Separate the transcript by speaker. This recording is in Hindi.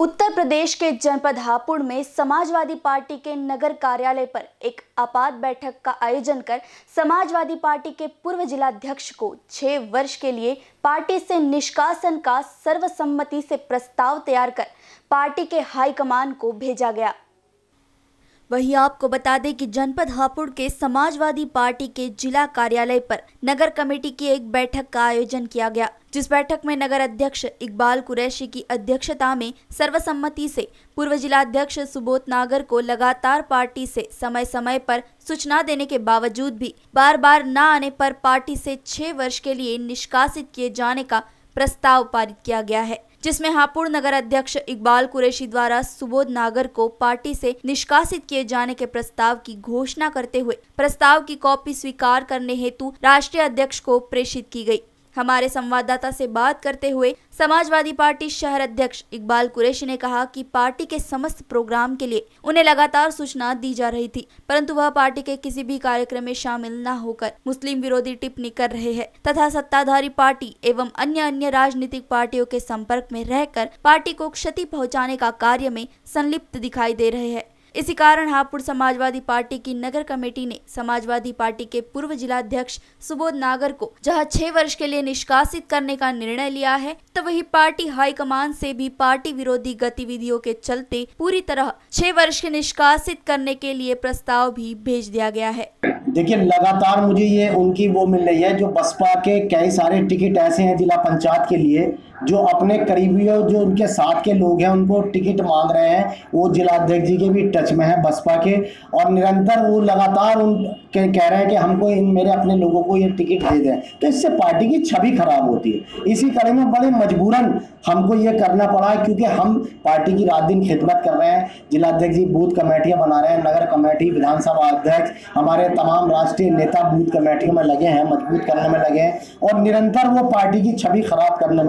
Speaker 1: उत्तर प्रदेश के जनपद हापुड़ में समाजवादी पार्टी के नगर कार्यालय पर एक आपात बैठक का आयोजन कर समाजवादी पार्टी के पूर्व जिलाध्यक्ष को छह वर्ष के लिए पार्टी से निष्कासन का सर्वसम्मति से प्रस्ताव तैयार कर पार्टी के हाईकमान को भेजा गया वहीं आपको बता दें कि जनपद हापुड़ के समाजवादी पार्टी के जिला कार्यालय पर नगर कमेटी की एक बैठक का आयोजन किया गया जिस बैठक में नगर अध्यक्ष इकबाल कुरैशी की अध्यक्षता में सर्वसम्मति से पूर्व जिलाध्यक्ष सुबोध नागर को लगातार पार्टी से समय समय पर सूचना देने के बावजूद भी बार बार न आने पर पार्टी से छह वर्ष के लिए निष्कासित किए जाने का प्रस्ताव पारित किया गया है जिसमें हापुड़ नगर अध्यक्ष इकबाल कुरैशी द्वारा सुबोध नागर को पार्टी से निष्कासित किए जाने के प्रस्ताव की घोषणा करते हुए प्रस्ताव की कॉपी स्वीकार करने हेतु राष्ट्रीय अध्यक्ष को प्रेषित की गई हमारे संवाददाता से बात करते हुए समाजवादी पार्टी शहर अध्यक्ष इकबाल कुरैशी ने कहा कि पार्टी के समस्त प्रोग्राम के लिए उन्हें लगातार सूचना दी जा रही थी परंतु वह पार्टी के किसी भी कार्यक्रम में शामिल न होकर मुस्लिम विरोधी टिप्पणी कर रहे हैं तथा सत्ताधारी पार्टी एवं अन्य अन्य राजनीतिक पार्टियों के संपर्क में रहकर पार्टी को क्षति पहुँचाने का कार्य में संलिप्त दिखाई दे रहे हैं इसी कारण हापुड़ समाजवादी पार्टी की नगर कमेटी ने समाजवादी पार्टी के पूर्व जिलाध्यक्ष सुबोध नागर को जहां छह वर्ष के लिए निष्कासित करने का निर्णय लिया है तो वही पार्टी हाईकमान से भी पार्टी विरोधी गतिविधियों के चलते पूरी तरह छह वर्ष के निष्कासित करने के लिए प्रस्ताव भी भेज दिया गया है
Speaker 2: देखिए लगातार मुझे ये उनकी वो मिल रही है जो बसपा के कई सारे टिकट ऐसे हैं जिला पंचायत के लिए जो अपने करीबी और जो उनके साथ के लोग हैं उनको टिकट मांग रहे हैं वो जिलाध्यक्ष जी के भी टच में है बसपा के और निरंतर वो लगातार उन कह रहे हैं कि हमको इन मेरे अपने लोगों को ये टिकट दे दें तो इससे पार्टी की छवि खराब होती है इसी कड़ी में बड़े मजबूरन हमको ये करना पड़ा है क्योंकि हम पार्टी की रात दिन खिदमत कर रहे हैं जिलाध्यक्ष जी बूथ कमेटियाँ बना रहे हैं नगर कमेटी विधानसभा अध्यक्ष हमारे तमाम राष्ट्रीय नेता बूथ कमेटियों में लगे हैं मजबूत करने में लगे हैं और निरंतर वो पार्टी की छवि खराब करने में